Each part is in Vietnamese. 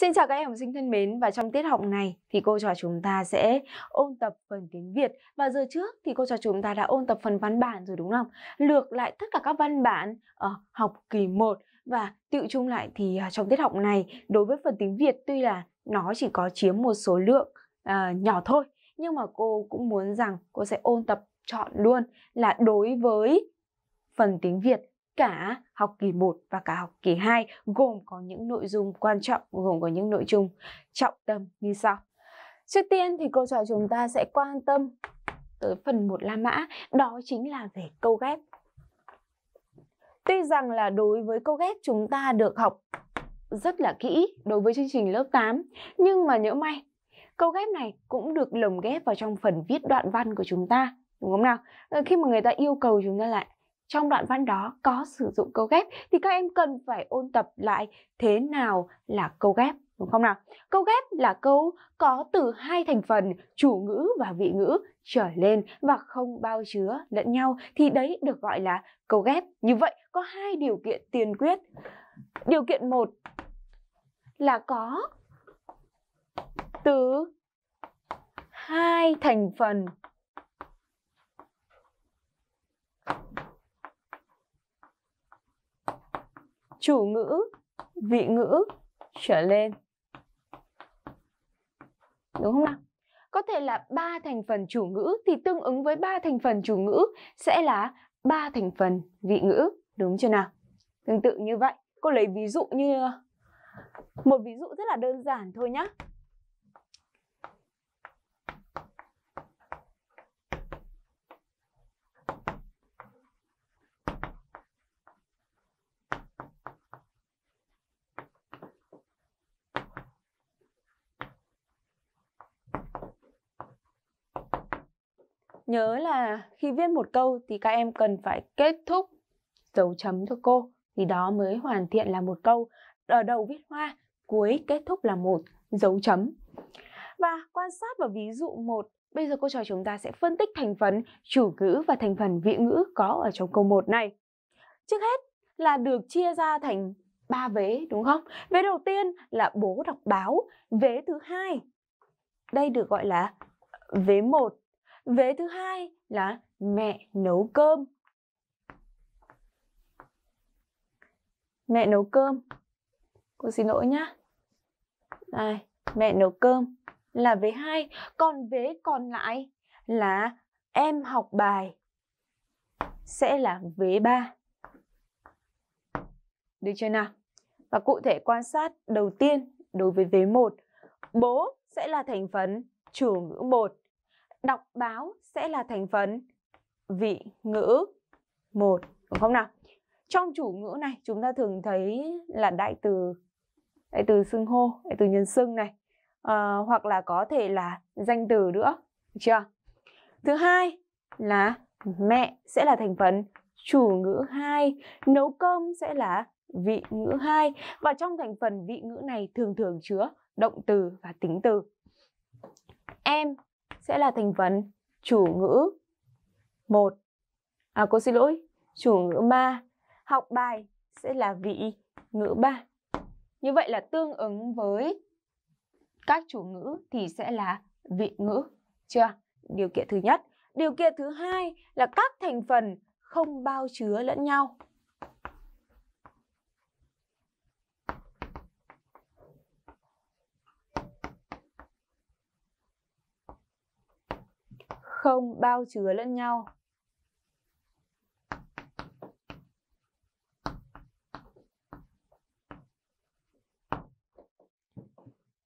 Xin chào các em học sinh thân mến và trong tiết học này thì cô trò chúng ta sẽ ôn tập phần tiếng Việt và giờ trước thì cô trò chúng ta đã ôn tập phần văn bản rồi đúng không? Lược lại tất cả các văn bản ở học kỳ 1 và tự chung lại thì à, trong tiết học này đối với phần tiếng Việt tuy là nó chỉ có chiếm một số lượng à, nhỏ thôi nhưng mà cô cũng muốn rằng cô sẽ ôn tập chọn luôn là đối với phần tiếng Việt cả học kỳ 1 và cả học kỳ 2 gồm có những nội dung quan trọng, gồm có những nội dung trọng tâm như sau. Trước tiên thì cô trò chúng ta sẽ quan tâm tới phần 1 La Mã, đó chính là về câu ghép. Tuy rằng là đối với câu ghép chúng ta được học rất là kỹ đối với chương trình lớp 8, nhưng mà nhớ may câu ghép này cũng được lồng ghép vào trong phần viết đoạn văn của chúng ta, đúng không nào? Khi mà người ta yêu cầu chúng ta lại trong đoạn văn đó có sử dụng câu ghép thì các em cần phải ôn tập lại thế nào là câu ghép đúng không nào? Câu ghép là câu có từ hai thành phần chủ ngữ và vị ngữ trở lên và không bao chứa lẫn nhau thì đấy được gọi là câu ghép. Như vậy có hai điều kiện tiên quyết. Điều kiện một là có từ hai thành phần chủ ngữ, vị ngữ trở lên. Đúng không nào? Có thể là ba thành phần chủ ngữ thì tương ứng với ba thành phần chủ ngữ sẽ là ba thành phần vị ngữ, đúng chưa nào? Tương tự như vậy, cô lấy ví dụ như một ví dụ rất là đơn giản thôi nhé Nhớ là khi viết một câu thì các em cần phải kết thúc dấu chấm cho cô thì đó mới hoàn thiện là một câu. Ở đầu viết hoa, cuối kết thúc là một dấu chấm. Và quan sát vào ví dụ một bây giờ cô trò chúng ta sẽ phân tích thành phần chủ ngữ và thành phần vị ngữ có ở trong câu 1 này. Trước hết là được chia ra thành ba vế đúng không? Vế đầu tiên là bố đọc báo, vế thứ hai đây được gọi là vế 1 Vế thứ hai là mẹ nấu cơm. Mẹ nấu cơm. Cô xin lỗi nhá. Đây, mẹ nấu cơm là vế hai còn vế còn lại là em học bài sẽ là vế ba Được chưa nào? Và cụ thể quan sát đầu tiên đối với vế 1, bố sẽ là thành phần chủ ngữ 1 đọc báo sẽ là thành phần vị ngữ một đúng không nào? Trong chủ ngữ này chúng ta thường thấy là đại từ đại từ xưng hô, đại từ nhân xưng này à, hoặc là có thể là danh từ nữa, chưa? Thứ hai là mẹ sẽ là thành phần chủ ngữ hai nấu cơm sẽ là vị ngữ hai và trong thành phần vị ngữ này thường thường chứa động từ và tính từ. Em sẽ là thành phần chủ ngữ một À cô xin lỗi, chủ ngữ ma. Học bài sẽ là vị ngữ ba. Như vậy là tương ứng với các chủ ngữ thì sẽ là vị ngữ. Chưa? Điều kiện thứ nhất. Điều kiện thứ hai là các thành phần không bao chứa lẫn nhau. không bao chứa lẫn nhau.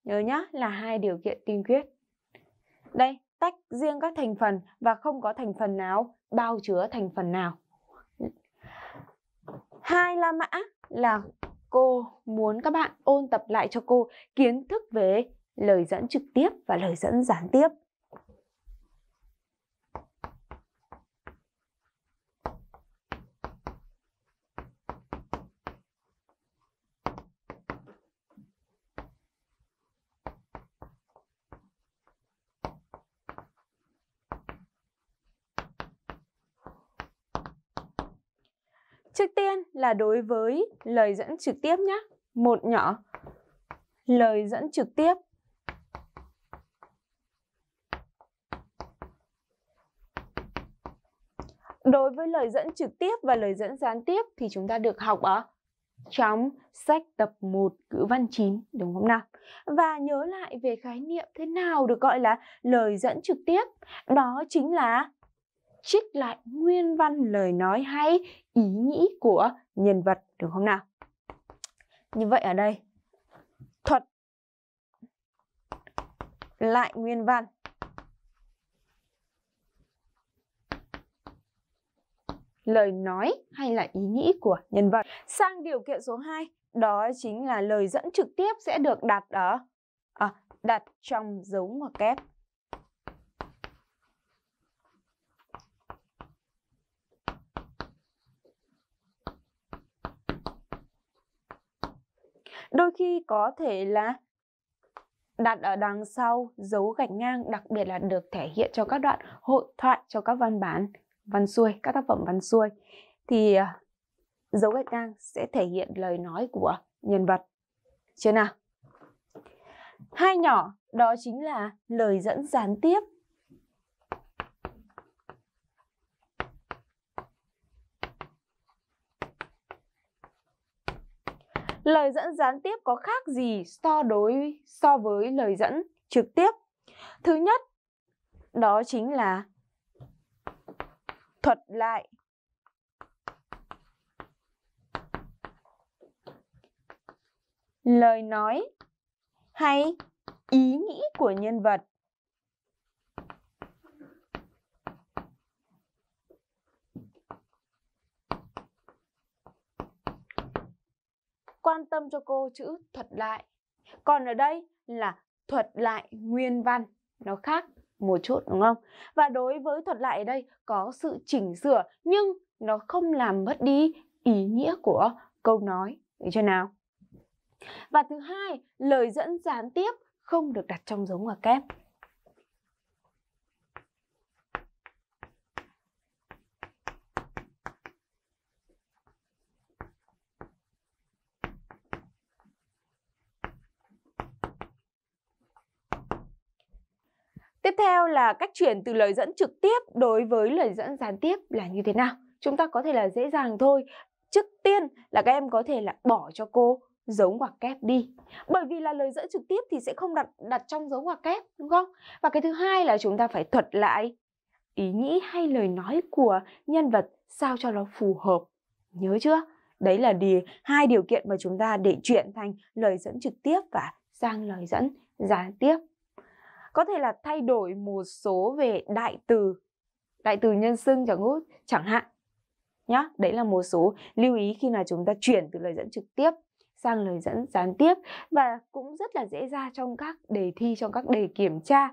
Nhớ nhá là hai điều kiện tiên quyết. Đây, tách riêng các thành phần và không có thành phần nào bao chứa thành phần nào. Hai la mã là cô muốn các bạn ôn tập lại cho cô kiến thức về lời dẫn trực tiếp và lời dẫn gián tiếp. Trước tiên là đối với lời dẫn trực tiếp nhé. Một nhỏ. Lời dẫn trực tiếp. Đối với lời dẫn trực tiếp và lời dẫn gián tiếp thì chúng ta được học ở trong sách tập 1 ngữ văn 9 đúng không nào? Và nhớ lại về khái niệm thế nào được gọi là lời dẫn trực tiếp. Đó chính là trích lại nguyên văn lời nói hay ý nghĩ của nhân vật được không nào? Như vậy ở đây thuật lại nguyên văn lời nói hay là ý nghĩ của nhân vật. Sang điều kiện số 2, đó chính là lời dẫn trực tiếp sẽ được đặt ở à, đặt trong dấu ngoặc kép. đôi khi có thể là đặt ở đằng sau dấu gạch ngang đặc biệt là được thể hiện cho các đoạn hội thoại cho các văn bản văn xuôi các tác phẩm văn xuôi thì à, dấu gạch ngang sẽ thể hiện lời nói của nhân vật chưa nào hai nhỏ đó chính là lời dẫn gián tiếp lời dẫn gián tiếp có khác gì so đối so với lời dẫn trực tiếp? Thứ nhất, đó chính là thuật lại lời nói hay ý nghĩ của nhân vật quan tâm cho cô chữ thuật lại. Còn ở đây là thuật lại nguyên văn, nó khác một chút đúng không? Và đối với thuật lại ở đây có sự chỉnh sửa nhưng nó không làm mất đi ý nghĩa của câu nói, được chưa nào? Và thứ hai, lời dẫn gián tiếp không được đặt trong dấu ngoặc kép. Tiếp theo là cách chuyển từ lời dẫn trực tiếp đối với lời dẫn gián tiếp là như thế nào? Chúng ta có thể là dễ dàng thôi. Trước tiên là các em có thể là bỏ cho cô dấu ngoặc kép đi. Bởi vì là lời dẫn trực tiếp thì sẽ không đặt đặt trong dấu ngoặc kép, đúng không? Và cái thứ hai là chúng ta phải thuật lại ý nghĩ hay lời nói của nhân vật sao cho nó phù hợp. Nhớ chưa? Đấy là điều, hai điều kiện mà chúng ta để chuyển thành lời dẫn trực tiếp và sang lời dẫn gián tiếp có thể là thay đổi một số về đại từ đại từ nhân xưng chẳng hút chẳng hạn nhá đấy là một số lưu ý khi mà chúng ta chuyển từ lời dẫn trực tiếp sang lời dẫn gián tiếp và cũng rất là dễ ra trong các đề thi trong các đề kiểm tra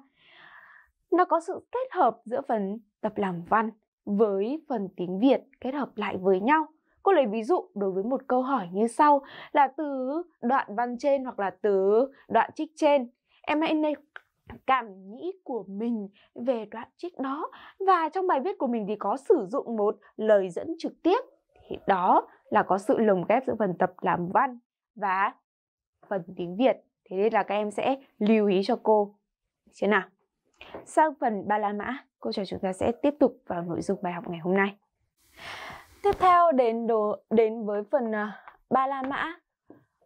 nó có sự kết hợp giữa phần tập làm văn với phần tiếng Việt kết hợp lại với nhau. Cô lấy ví dụ đối với một câu hỏi như sau là từ đoạn văn trên hoặc là từ đoạn trích trên. Em hãy cảm nghĩ của mình về đoạn trích đó và trong bài viết của mình thì có sử dụng một lời dẫn trực tiếp thì đó là có sự lồng ghép giữa phần tập làm văn và phần tiếng Việt thế nên là các em sẽ lưu ý cho cô thế nào sang phần ba la mã cô trò chúng ta sẽ tiếp tục vào nội dung bài học ngày hôm nay tiếp theo đến đồ đến với phần à, ba la mã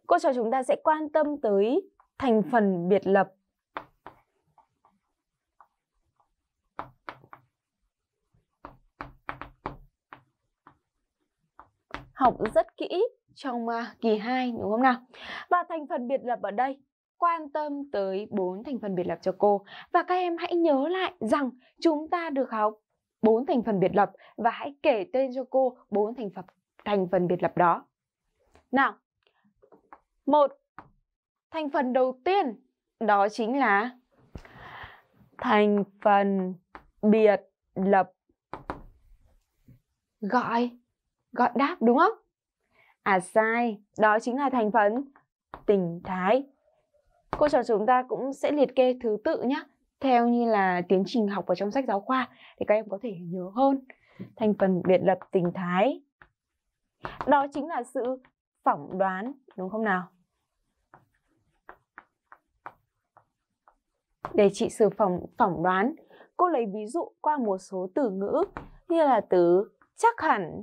cô trò chúng ta sẽ quan tâm tới thành phần biệt lập học rất kỹ trong à, kỳ 2 đúng không nào? Và thành phần biệt lập ở đây quan tâm tới bốn thành phần biệt lập cho cô và các em hãy nhớ lại rằng chúng ta được học bốn thành phần biệt lập và hãy kể tên cho cô bốn thành phần thành phần biệt lập đó. Nào, một thành phần đầu tiên đó chính là thành phần biệt lập gọi gọn đáp đúng không? À sai, đó chính là thành phần tình thái. Cô trò chúng ta cũng sẽ liệt kê thứ tự nhé, theo như là tiến trình học ở trong sách giáo khoa thì các em có thể nhớ hơn. Thành phần biệt lập tình thái. Đó chính là sự phỏng đoán, đúng không nào? Để trị sự phỏng, phỏng đoán, cô lấy ví dụ qua một số từ ngữ như là từ chắc hẳn,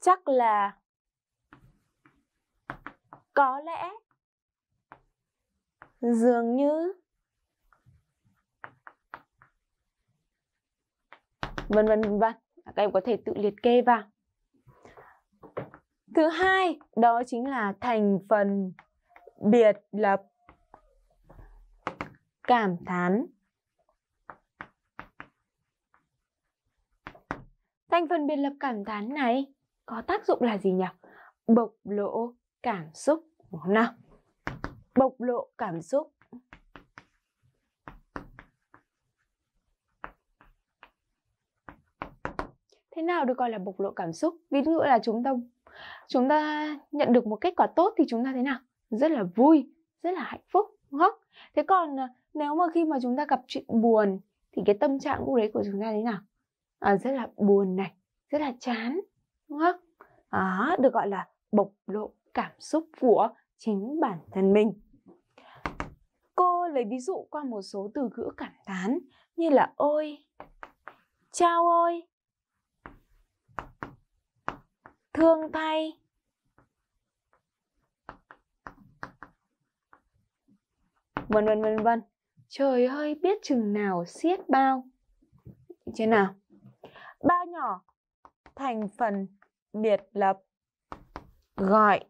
chắc là có lẽ dường như vân vân vân à, các em có thể tự liệt kê vào thứ hai đó chính là thành phần biệt lập cảm thán thành phần biệt lập cảm thán này có tác dụng là gì nhỉ? Bộc lộ cảm xúc đúng không nào? Bộc lộ cảm xúc thế nào được gọi là bộc lộ cảm xúc ví dụ là chúng ta chúng ta nhận được một kết quả tốt thì chúng ta thế nào rất là vui rất là hạnh phúc đúng không thế còn à, nếu mà khi mà chúng ta gặp chuyện buồn thì cái tâm trạng của đấy của chúng ta thế nào à, rất là buồn này rất là chán đúng không? Đó, được gọi là bộc lộ cảm xúc của chính bản thân mình. Cô lấy ví dụ qua một số từ ngữ cảm tán như là ôi, chao ôi, thương thay, vân vân vân vân. Trời ơi, biết chừng nào siết bao. Thế nào? Ba nhỏ thành phần biệt lập gọi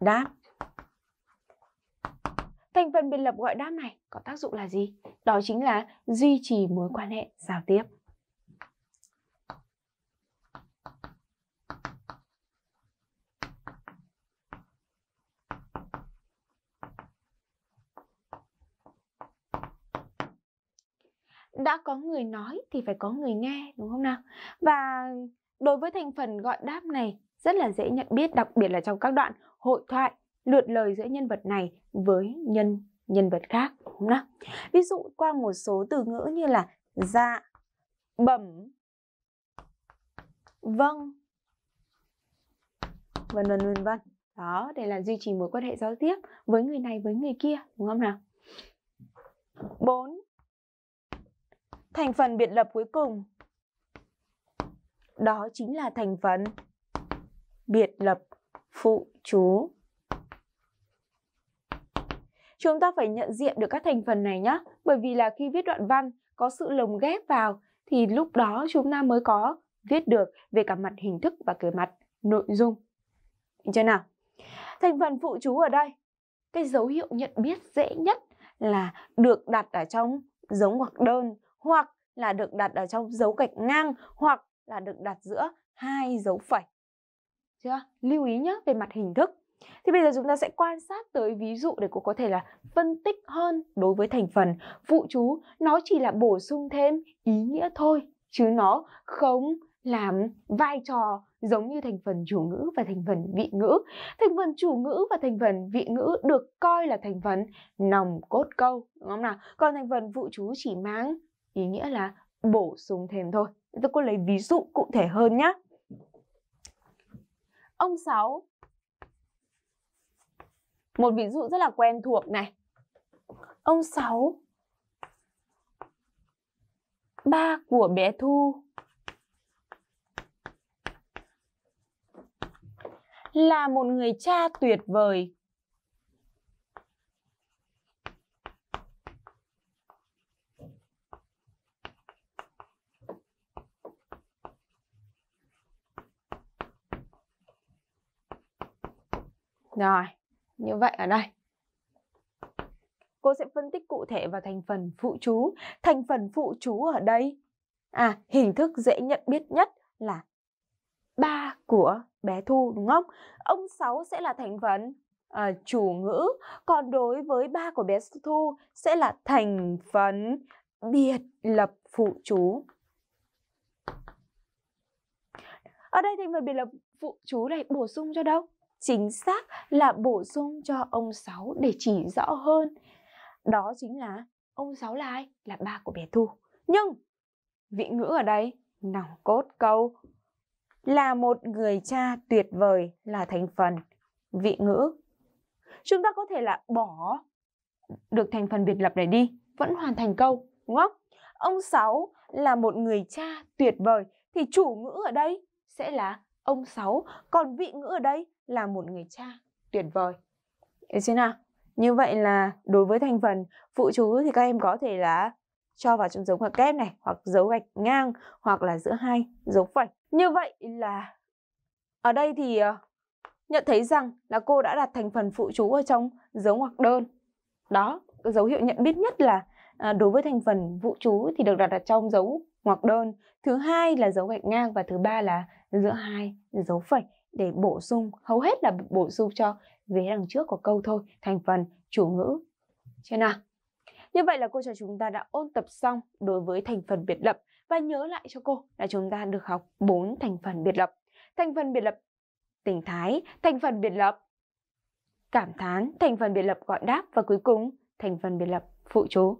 đáp thành phần biệt lập gọi đáp này có tác dụng là gì đó chính là duy trì mối quan hệ giao tiếp đã có người nói thì phải có người nghe đúng không nào và Đối với thành phần gọi đáp này rất là dễ nhận biết đặc biệt là trong các đoạn hội thoại lượt lời giữa nhân vật này với nhân nhân vật khác đúng không nào? Ví dụ qua một số từ ngữ như là dạ, bẩm, vâng, vân vân vân vân. Đó, để là duy trì mối quan hệ giao tiếp với người này với người kia, đúng không nào? 4. Thành phần biệt lập cuối cùng đó chính là thành phần biệt lập phụ chú. Chúng ta phải nhận diện được các thành phần này nhé, bởi vì là khi viết đoạn văn có sự lồng ghép vào thì lúc đó chúng ta mới có viết được về cả mặt hình thức và cả mặt nội dung. Được chưa nào? Thành phần phụ chú ở đây, cái dấu hiệu nhận biết dễ nhất là được đặt ở trong dấu ngoặc đơn hoặc là được đặt ở trong dấu gạch ngang hoặc là được đặt giữa hai dấu phẩy. Chưa? Lưu ý nhé về mặt hình thức. Thì bây giờ chúng ta sẽ quan sát tới ví dụ để cô có thể là phân tích hơn đối với thành phần phụ chú. Nó chỉ là bổ sung thêm ý nghĩa thôi, chứ nó không làm vai trò giống như thành phần chủ ngữ và thành phần vị ngữ. Thành phần chủ ngữ và thành phần vị ngữ được coi là thành phần nòng cốt câu, đúng không nào? Còn thành phần phụ chú chỉ mang ý nghĩa là bổ sung thêm thôi. Tôi có lấy ví dụ cụ thể hơn nhé. Ông sáu Một ví dụ rất là quen thuộc này. Ông sáu Ba của bé Thu là một người cha tuyệt vời Rồi, như vậy ở đây cô sẽ phân tích cụ thể vào thành phần phụ chú. Thành phần phụ chú ở đây, à, hình thức dễ nhận biết nhất là ba của bé Thu đúng không? Ông sáu sẽ là thành phần à, chủ ngữ, còn đối với ba của bé Thu sẽ là thành phần biệt lập phụ chú. Ở đây thành phần biệt lập phụ chú này bổ sung cho đâu? chính xác là bổ sung cho ông sáu để chỉ rõ hơn. Đó chính là ông sáu là ai? Là ba của bé Thu. Nhưng vị ngữ ở đây nòng cốt câu là một người cha tuyệt vời là thành phần vị ngữ. Chúng ta có thể là bỏ được thành phần biệt lập này đi, vẫn hoàn thành câu, đúng không? Ông sáu là một người cha tuyệt vời thì chủ ngữ ở đây sẽ là ông sáu còn vị ngữ ở đây là một người cha tuyệt vời. Được chưa nào? Như vậy là đối với thành phần phụ chú thì các em có thể là cho vào trong dấu ngoặc kép này hoặc dấu gạch ngang hoặc là giữa hai dấu phẩy. Như vậy là ở đây thì ờ, nhận thấy rằng là cô đã đặt thành phần phụ chú ở trong dấu ngoặc đơn. Đó, dấu hiệu nhận biết nhất là à, đối với thành phần phụ chú thì được đặt ở trong dấu ngoặc đơn. Thứ hai là dấu gạch ngang và thứ ba là giữa hai dấu phẩy để bổ sung hầu hết là bổ sung cho vế đằng trước của câu thôi thành phần chủ ngữ chưa nào như vậy là cô trò chúng ta đã ôn tập xong đối với thành phần biệt lập và nhớ lại cho cô là chúng ta được học 4 thành phần biệt lập. Thành phần biệt lập tình thái, thành phần biệt lập cảm thán, thành phần biệt lập gọi đáp và cuối cùng thành phần biệt lập phụ chú.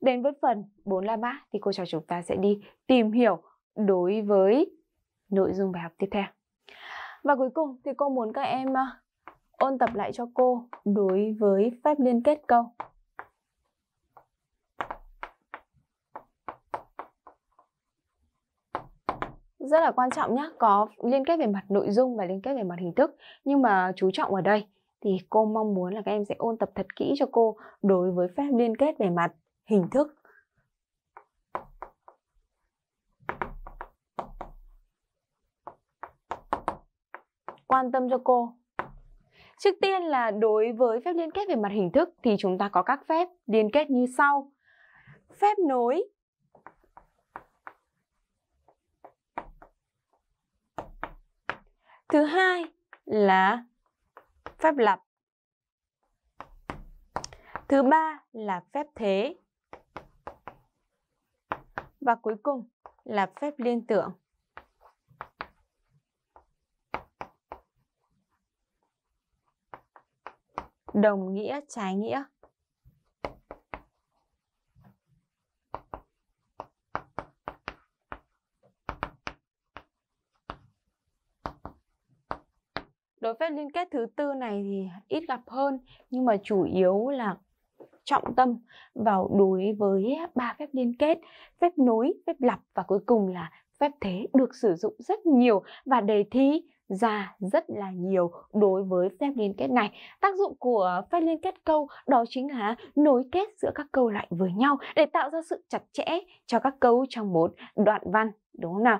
Đến với phần 4 la mã thì cô trò chúng ta sẽ đi tìm hiểu đối với nội dung bài học tiếp theo. Và cuối cùng thì cô muốn các em à, ôn tập lại cho cô đối với phép liên kết câu. rất là quan trọng nhé có liên kết về mặt nội dung và liên kết về mặt hình thức nhưng mà chú trọng ở đây thì cô mong muốn là các em sẽ ôn tập thật kỹ cho cô đối với phép liên kết về mặt hình thức quan tâm cho cô. Trước tiên là đối với phép liên kết về mặt hình thức thì chúng ta có các phép liên kết như sau. Phép nối Thứ hai là phép lập, Thứ ba là phép thế. Và cuối cùng là phép liên tưởng. đồng nghĩa trái nghĩa đối phép liên kết thứ tư này thì ít gặp hơn nhưng mà chủ yếu là trọng tâm vào đối với ba phép liên kết phép nối phép lập và cuối cùng là phép thế được sử dụng rất nhiều và đề thi ra rất là nhiều đối với phép liên kết này. Tác dụng của phép liên kết câu đó chính là nối kết giữa các câu lại với nhau để tạo ra sự chặt chẽ cho các câu trong một đoạn văn, đúng không nào?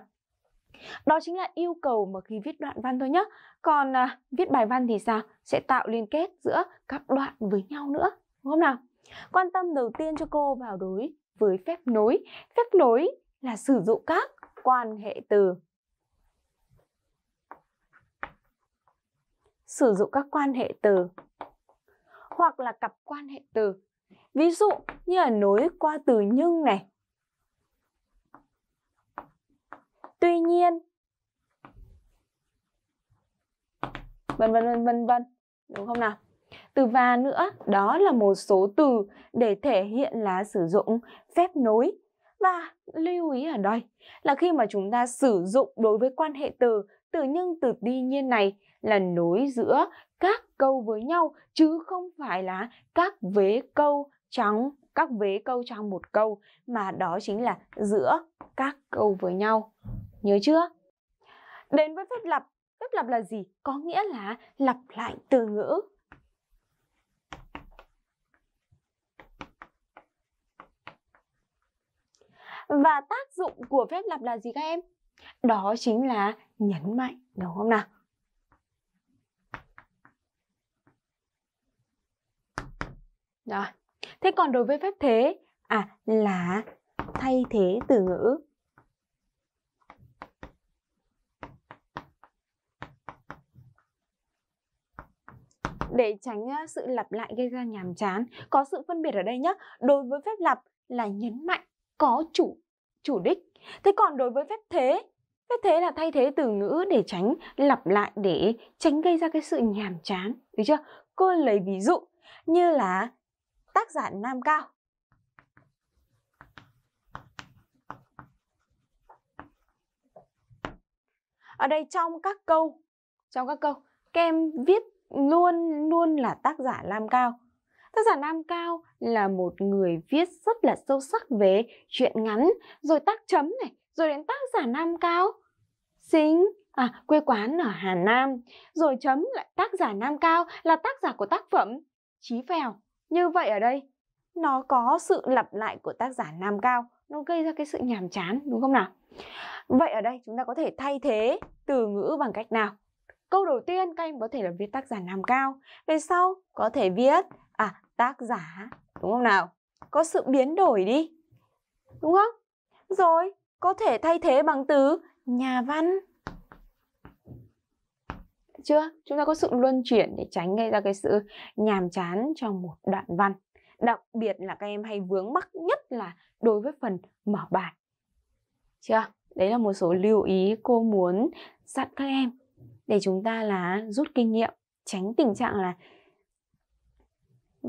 Đó chính là yêu cầu mà khi viết đoạn văn thôi nhé. Còn à, viết bài văn thì sao? Sẽ tạo liên kết giữa các đoạn với nhau nữa, đúng không nào? Quan tâm đầu tiên cho cô vào đối với phép nối. Phép nối là sử dụng các quan hệ từ sử dụng các quan hệ từ hoặc là cặp quan hệ từ ví dụ như là nối qua từ nhưng này tuy nhiên vân vân vân vân vân đúng không nào từ và nữa đó là một số từ để thể hiện là sử dụng phép nối và lưu ý ở đây là khi mà chúng ta sử dụng đối với quan hệ từ từ nhưng từ tuy nhiên này là nối giữa các câu với nhau chứ không phải là các vế câu trong các vế câu trong một câu mà đó chính là giữa các câu với nhau. Nhớ chưa? Đến với phép lặp, phép lặp là gì? Có nghĩa là lặp lại từ ngữ Và tác dụng của phép lặp là gì các em? Đó chính là nhấn mạnh, đúng không nào? Rồi. Thế còn đối với phép thế à là thay thế từ ngữ. Để tránh à, sự lặp lại gây ra nhàm chán, có sự phân biệt ở đây nhé. Đối với phép lặp là nhấn mạnh có chủ chủ đích. Thế còn đối với phép thế, phép thế là thay thế từ ngữ để tránh lặp lại để tránh gây ra cái sự nhàm chán, được chưa? Cô lấy ví dụ như là tác giả Nam Cao. Ở đây trong các câu, trong các câu, kem viết luôn luôn là tác giả Nam Cao Tác giả Nam Cao là một người viết rất là sâu sắc về chuyện ngắn, rồi tác chấm này, rồi đến tác giả Nam Cao. Sinh à, quê quán ở Hà Nam, rồi chấm lại tác giả Nam Cao là tác giả của tác phẩm Chí Phèo. Như vậy ở đây, nó có sự lặp lại của tác giả Nam Cao, nó gây ra cái sự nhàm chán, đúng không nào? Vậy ở đây chúng ta có thể thay thế từ ngữ bằng cách nào? Câu đầu tiên các em có thể là viết tác giả Nam Cao, về sau có thể viết tác giả đúng không nào có sự biến đổi đi đúng không rồi có thể thay thế bằng từ nhà văn chưa chúng ta có sự luân chuyển để tránh gây ra cái sự nhàm chán trong một đoạn văn đặc biệt là các em hay vướng mắc nhất là đối với phần mở bài chưa đấy là một số lưu ý cô muốn dặn các em để chúng ta là rút kinh nghiệm tránh tình trạng là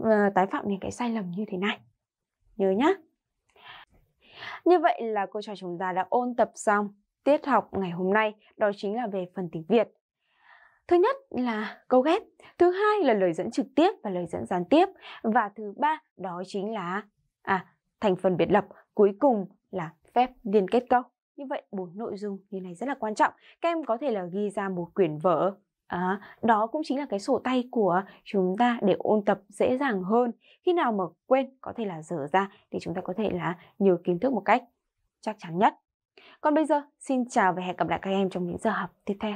Ờ, tái phạm những cái sai lầm như thế này nhớ nhá như vậy là cô trò chúng ta đã ôn tập xong tiết học ngày hôm nay đó chính là về phần tiếng Việt Thứ nhất là câu ghép, thứ hai là lời dẫn trực tiếp và lời dẫn gián tiếp và thứ ba đó chính là à thành phần biệt lập, cuối cùng là phép liên kết câu. Như vậy bốn nội dung như này rất là quan trọng. Các em có thể là ghi ra một quyển vở à, đó cũng chính là cái sổ tay của chúng ta để ôn tập dễ dàng hơn khi nào mà quên có thể là dở ra thì chúng ta có thể là nhớ kiến thức một cách chắc chắn nhất còn bây giờ xin chào và hẹn gặp lại các em trong những giờ học tiếp theo